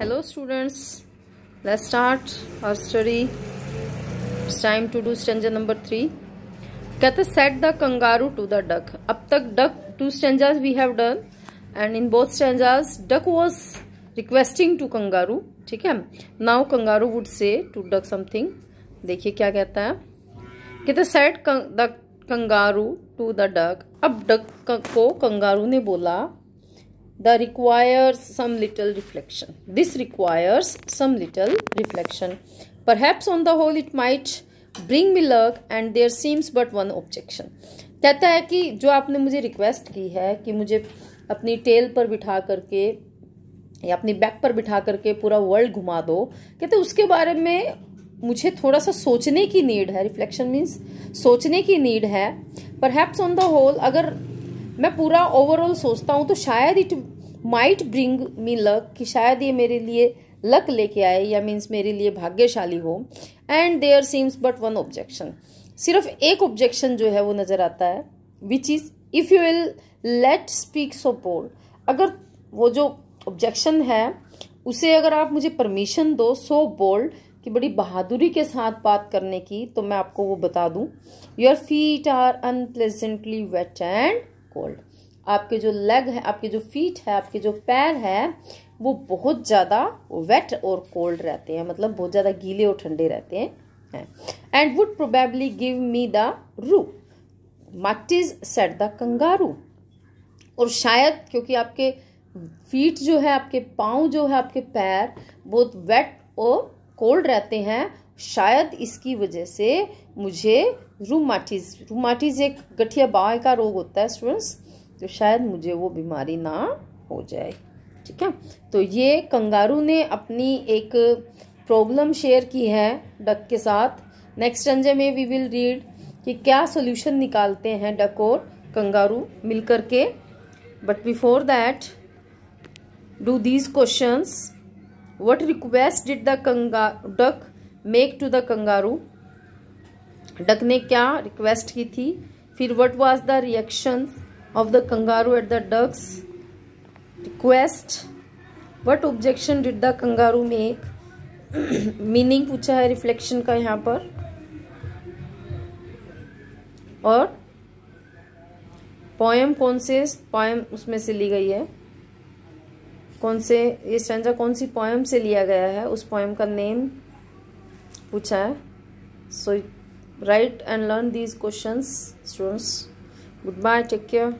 hello students let's start our study it's time to do stanza number कहते said the kangaroo to the duck अब तक duck two stanzas we have done and in both stanzas duck was requesting to kangaroo ठीक है now kangaroo would say to duck something देखिए क्या कहता है कहते said the kangaroo to the duck अब डक को कंगारू ने बोला the requires some little reflection this requires some little reflection perhaps on the whole it might bring me luck and there seems but one objection कहता है कि जो आपने मुझे रिक्वेस्ट की है कि मुझे अपनी टेल पर बिठा करके या अपनी बैक पर बिठा करके पूरा वर्ल्ड घुमा दो कहते उसके बारे में मुझे थोड़ा सा सोचने की नीड है रिफ्लेक्शन मीन्स सोचने की नीड है पर हैप्स ऑन द होल अगर मैं पूरा ओवरऑल सोचता हूँ तो शायद it might bring me luck कि शायद ये मेरे लिए लक लेके आए या मीन्स मेरे लिए भाग्यशाली हो and there seems but one objection सिर्फ एक ऑब्जेक्शन जो है वो नज़र आता है which is if you will let speak so बोल अगर वो जो ऑब्जेक्शन है उसे अगर आप मुझे परमिशन दो सो बोल्ड कि बड़ी बहादुरी के साथ बात करने की तो मैं आपको वो बता दूं your feet are unpleasantly wet and cold आपके जो लेग है आपके जो फीट है आपके जो पैर है वो बहुत ज़्यादा वेट और कोल्ड रहते हैं मतलब बहुत ज़्यादा गीले और ठंडे रहते हैं and would probably give me the rheumatiz set the kangaroo और शायद क्योंकि आपके फीट जो है आपके पाँव जो है आपके पैर बहुत वेट और कोल्ड रहते हैं शायद इसकी वजह से मुझे रूमाटिज रूमाटिज एक गठिया बाय का रोग होता है स्टूडेंट्स तो शायद मुझे वो बीमारी ना हो जाए ठीक है तो ये कंगारू ने अपनी एक प्रॉब्लम शेयर की है डक के साथ नेक्स्ट संजय में वी विल रीड कि क्या सॉल्यूशन निकालते हैं डक और कंगारू मिलकर के but before that do these questions request did the कंगा duck make to the kangaroo duck ने क्या रिक्वेस्ट की थी फिर what was the reaction of the kangaroo at the duck's request what objection did the kangaroo make meaning पूछा है reflection का यहाँ पर और पोएम कौन से पोएम उसमें से ली गई है कौन से ये स्टैंजा कौन सी पोएम से लिया गया है उस पोएम का नेम पूछा है so write and learn these questions students good bye take care